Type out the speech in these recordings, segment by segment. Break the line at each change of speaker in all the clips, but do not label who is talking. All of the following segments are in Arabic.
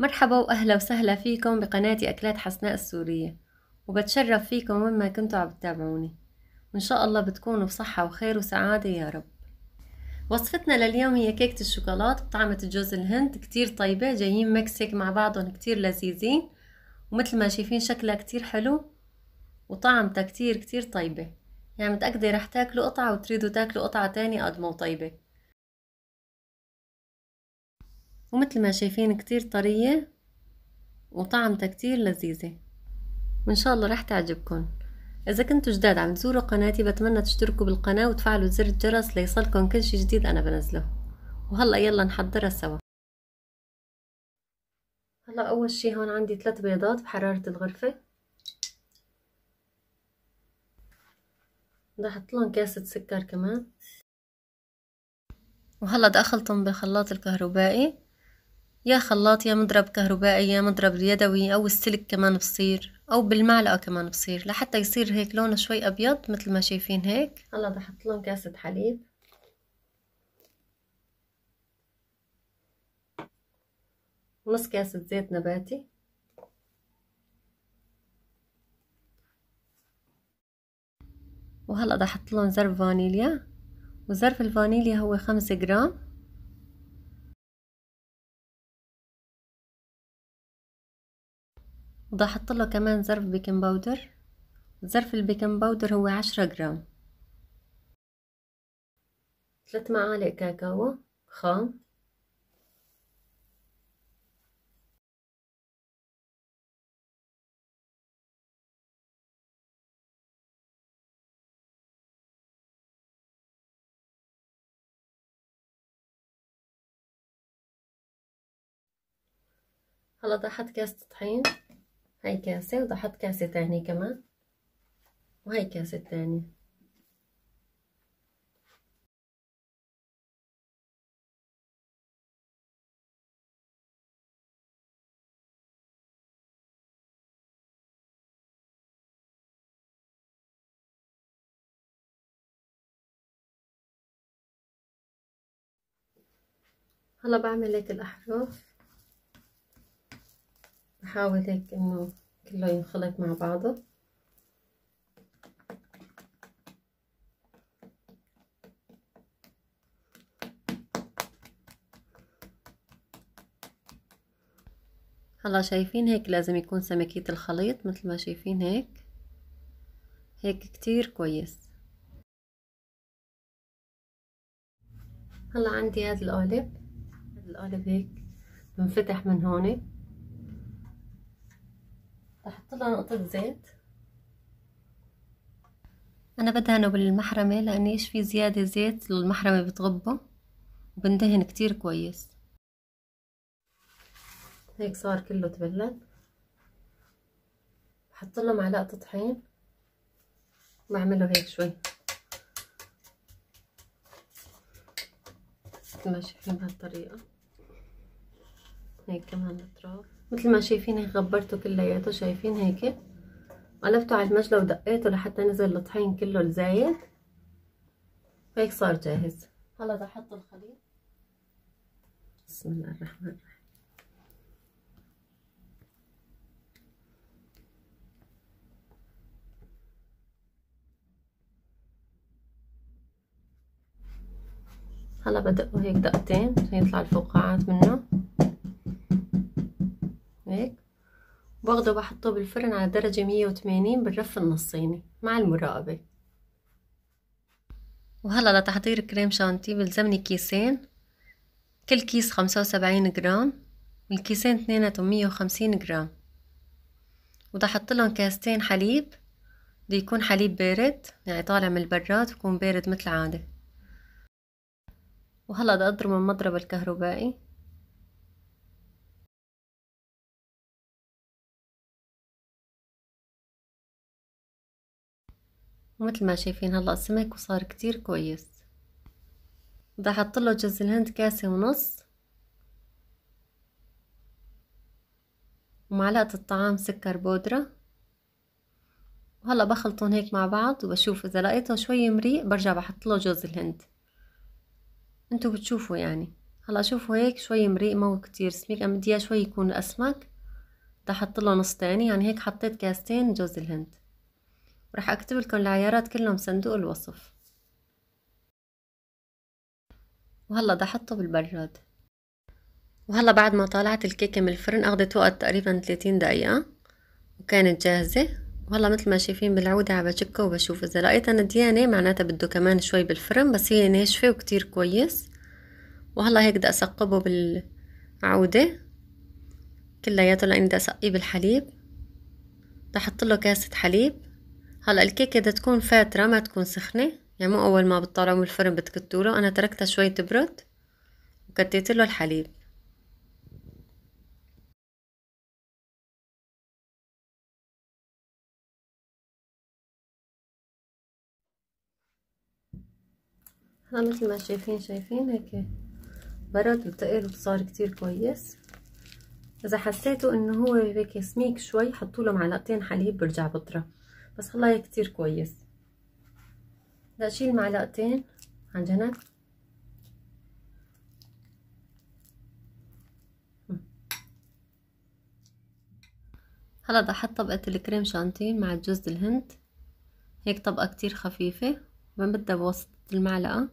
مرحبا وأهلا وسهلا فيكم بقناتي أكلات حسناء السورية وبتشرف فيكم وين ما كنتوا عم تتابعوني وإن شاء الله بتكونوا بصحة وخير وسعادة يا رب وصفتنا لليوم هي كيكة الشوكولات بطعمة جوز الهند كتير طيبة جايين ميكس هيك مع بعضهم كتير لذيذين ومثل ما شايفين شكلها كتير حلو وطعمتها كتير كتير طيبة يعني متأكدة رح تاكلوا قطعة وتريدوا تاكلوا قطعة تانية قد مو طيبة ومثل ما شايفين كتير طرية وطعمتها كتير لذيذة وإن شاء الله رح تعجبكم إذا كنتوا جداد عم تزوروا قناتي بتمنى تشتركوا بالقناة وتفعلوا زر الجرس ليصلكم كل شي جديد أنا بنزله وهلأ يلا نحضرها سوا هلا أول شي هون عندي ثلاث بيضات بحرارة الغرفة بدي أحط لهم كاسة سكر كمان وهلا دخلتهم بخلاط الكهربائي يا خلاط يا مضرب كهربائي يا مضرب يدوي أو السلك كمان بصير أو بالمعلقة كمان بصير لحتى يصير هيك لونه شوي أبيض مثل ما شايفين هيك هلا بحط لهم كاسة حليب نص كاسة زيت نباتي وهلا بدي أحط لهم ظرف فانيليا وزر
الفانيليا هو خمسة جرام وده حط له كمان ظرف بيكنج باودر
ظرف البيكنج باودر هو عشرة جرام
ثلاث معالق كاكاو خام هلا ضحت كاسة طحين هاي كاسة وبحط كاسة تانية كمان وهاي كاسة تانية هلا بعمل هيك الاحرف
هحاول هيك انه كله ينخلط مع بعضه هلا شايفين هيك لازم يكون سمكية الخليط مثل ما شايفين هيك هيك كتير كويس هلا عندي هذا القالب هذا القالب هيك بنفتح من هون بحط لها نقطة زيت أنا بدهنه بالمحرمة لأن إيش في زيادة زيت المحرمة بتغبه وبندهن كتير كويس هيك صار كله تبلد بحط له معلقة طحين بعمله هيك شوي ماشي بهالطريقة هيك كمان الأطراف مثل ما شايفين هيك غبرته كلياته شايفين هيك قلبته على المجلى ودقيته لحتى نزل الطحين كله الزايد هيك صار جاهز هلا بدي احط الخليط بسم الله الرحمن الرحيم هلا بدقه هيك دقتين عشان يطلع الفقاعات منه هيك باخده بحطه بالفرن على درجة مية وتمانين بالرف النصيني مع المراقبة وهلا لتحضير كريم شانتي بلزمني كيسين كل كيس خمسة وسبعين جرام الكيسين اتنيناتهم مية وخمسين جرام وده لهم كاستين حليب بده يكون حليب بارد يعني طالع من البراد يكون بارد مثل عادة
وهلا بدي اضرب من مضرب الكهربائي ومثل ما شايفين هلا السمك وصار كتير كويس
بدي احط له جوز الهند كاسه ونص ومعلقه الطعام سكر بودره وهلا بخلطهم هيك مع بعض وبشوف اذا لقيته شوي مريق برجع بحط له جوز الهند انتو بتشوفوا يعني هلا شوفوا هيك شوي مريق مو كتير سميك انا بدي شوي يكون اسمك بدي احط له نص تاني يعني هيك حطيت كاستين جوز الهند وراح أكتب لكم العيارات كلهم صندوق الوصف وهلا بدي أحطه بالبراد وهلا بعد ما طالعت الكيكة من الفرن أخذت وقت تقريبا 30 دقيقة وكانت جاهزة وهلا مثل ما شايفين بالعودة عم بشكه وبشوف إذا لقيتها نديانة معناتها بده كمان شوي بالفرن بس هي ناشفة وكتير كويس وهلا هيك بدي أثقبه بالعودة كلياته لأني بدي أسقيه بالحليب بدي أحط له كاسة حليب هلا الكيكة بدها تكون فاترة ما تكون سخنة يعني مو أول ما بتطلعوا من الفرن بتكتوله
أنا تركتها شوي تبرد وكتيت له الحليب هلا مثل
ما شايفين شايفين هيك برد وتقل وصار كتير كويس اذا حسيتوا انه هو هيك سميك شوي حطوا له معلقتين حليب برجع بطرى بس والله كتير كويس بدي اشيل معلقتين عن جنب هلا بدي احط طبقة الكريم شانتين مع جوز الهند هيك طبقة كتير خفيفة ما بدها بوسط المعلقة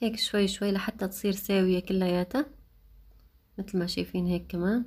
هيك شوي شوي لحتى تصير ساوية كلياتها مثل ما شايفين هيك كمان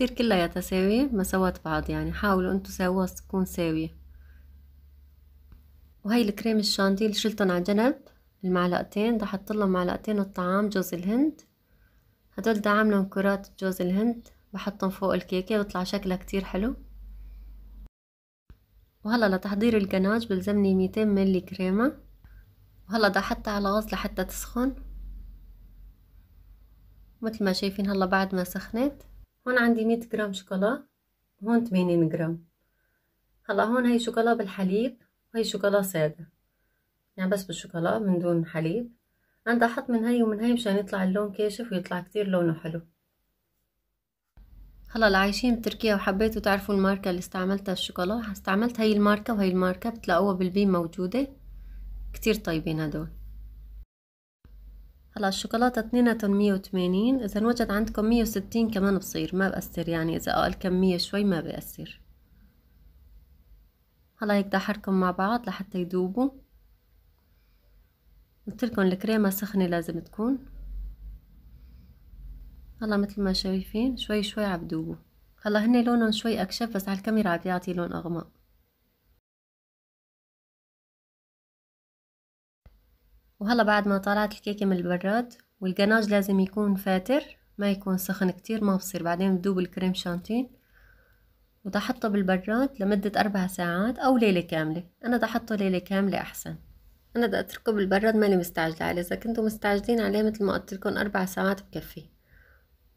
كلها يتساوي ساوية مساواة بعض يعني حاولوا انتو سووها تكون ساوية وهي الكريم اللي شلتن على جنب المعلقتين رح لهم معلقتين الطعام جوز الهند هدول دا عاملهم كرات جوز الهند بحطهم فوق الكيكة بطلع شكلها كتير حلو وهلا لتحضير الجناج بلزمني 200 ملي كريمة وهلا ده حتى على غاز لحتى تسخن مثل ما شايفين هلا بعد ما سخنت هون عندي مية جرام شوكولا هون 80 جرام هلا هون هي شوكولا بالحليب وهي شوكولا سادة يعني بس بالشوكولا من دون حليب انا بدي احط من هي ومن هي مشان يطلع اللون كاشف ويطلع كتير لونه حلو هلا العايشين بتركيا وحبيتوا تعرفوا الماركة اللي استعملتها الشوكولا استعملت هي الماركة وهي الماركة بتلاقوها بالبيم موجودة كتير طيبين هدول هلا الشوكولاتة اتنينة مية وتمانين اذا وجد عندكم مية وستين كمان بصير ما بأثر يعني اذا اقل كمية شوي ما بأثر هلا هيك دحركم مع بعض لحتى يذوبوا قلتلكم الكريمة سخنة لازم تكون هلا مثل ما شايفين شوي شوي عبدوبوا هلا هن لونهم شوي اكشف بس على الكاميرا عم يعطي لون اغمق وهلا بعد ما طلعت الكيكة من البراد والقناج لازم يكون فاتر ما يكون سخن كتير ما بصير بعدين بدوب الكريم شانتين وتحطه بالبراد لمدة أربع ساعات أو ليلة كاملة أنا تحطه ليلة كاملة أحسن أنا بدي أتركه بالبراد ماني مستعجلة عليه إذا كنتوا مستعجلين عليه مثل ما قلت لكم أربع ساعات بكفي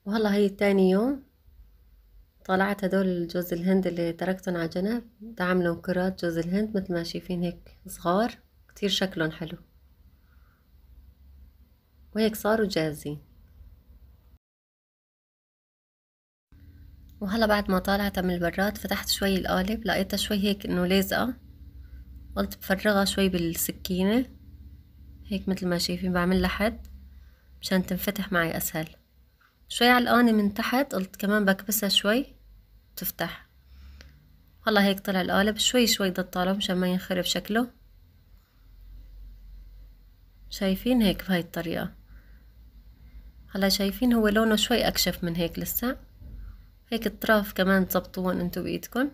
وهلا هي تاني يوم طلعت هدول جوز الهند اللي تركتهم على جنب دعم كرات جوز الهند مثل ما شايفين هيك صغار كتير شكلهم حلو وهيك صاروا جاهزين وهلا بعد ما طالعتها من البراد فتحت شوي القالب لقيتها شوي هيك انه لازقة قلت بفرغها شوي بالسكينة هيك مثل ما شايفين بعمل لحد مشان تنفتح معي اسهل شوي علقانة من تحت قلت كمان بكبسها شوي تفتح هلا هيك طلع القالب شوي شوي دطاله مشان ما ينخرب شكله شايفين هيك بهاي الطريقة هلا شايفين هو لونه شوي أكشف من هيك لسه هيك الطراف كمان تضبطوهن انتو
بإيدكن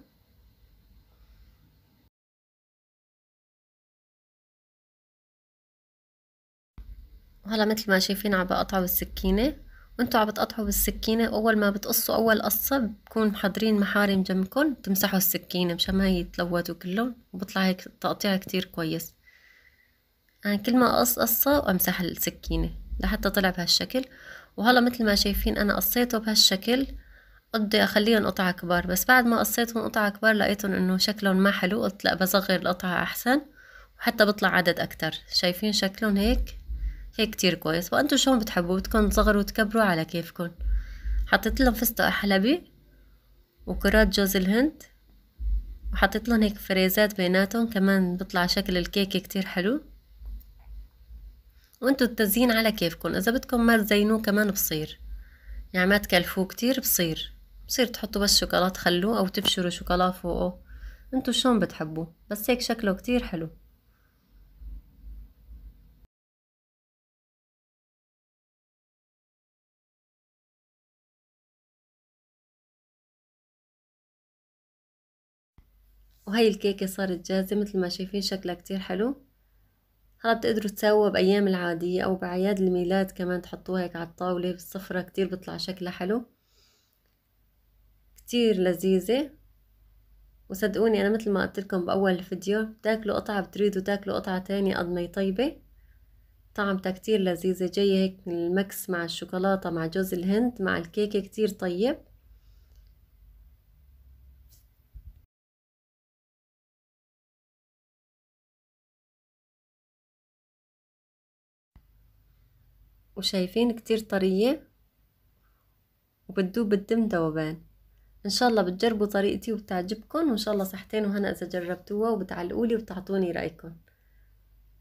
وهلا مثل ما شايفين عم بقطعه بالسكينة
وانتو عم بتقطعوا بالسكينة أول ما بتقصوا أول قصة بكون محضرين محارم جنبكن تمسحوا السكينة مشان ما يتلوثوا كلهم وبطلع هيك تقطيع كتير كويس أنا كل ما أقص قصة وأمسح السكينة لحتى طلع بهالشكل وهلا مثل ما شايفين انا قصيته بهالشكل بدي اخليهم قطع كبار بس بعد ما قصيتهم قطع كبار لقيتهم انه شكلهم ما حلو قلت لا بصغر القطعة احسن وحتى بطلع عدد اكتر شايفين شكلهم هيك هيك كتير كويس وانتو شلون بتحبوا بدكم تصغروا وتكبروا على كيفكم حطيت لهم فستق حلبي وكرات جوز الهند وحطيت لهم هيك فريزات بيناتهم كمان بطلع شكل الكيكة كتير حلو وانتو التزيين على كيفكم اذا بدكم ما تزينوه كمان بصير يعني ما تكلفوه كتير بصير بصير تحطوا بس شوكولات خلوه او تبشروا شوكولا فوقه انتو شلون بتحبوه بس هيك شكله كتير حلو
وهي الكيكة صارت جاهزة مثل ما شايفين شكلها كتير حلو
هلا بتقدروا تسووها بأيام العادية أو بأعياد الميلاد كمان تحطوها هيك على الطاولة بالصفرة كتير بيطلع شكلها حلو كتير لذيذة وصدقوني أنا مثل ما قلت لكم بأول الفيديو بتاكلوا قطعة بتريدوا تاكلوا قطعة تانية قد ما طيبة طعمتها كتير لذيذة جاية هيك من المكس مع الشوكولاتة
مع جوز الهند مع الكيكة كتير طيب وشايفين كتير طرية
وبتذوب الدم دوبان ان شاء الله بتجربوا طريقتي وبتعجبكم وان شاء الله صحتين وهنا اذا جربتوها وبتعلقولي وبتعطوني رايكم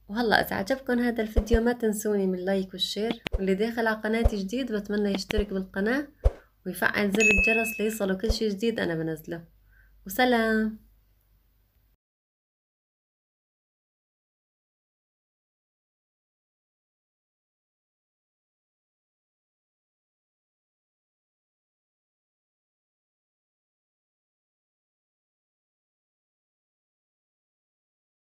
وهلا اذا عجبكم هذا الفيديو ما تنسوني من لايك والشير واللي داخل على قناتي جديد بتمنى يشترك بالقناه ويفعل زر الجرس ليصلوا كل شي جديد انا بنزله
وسلام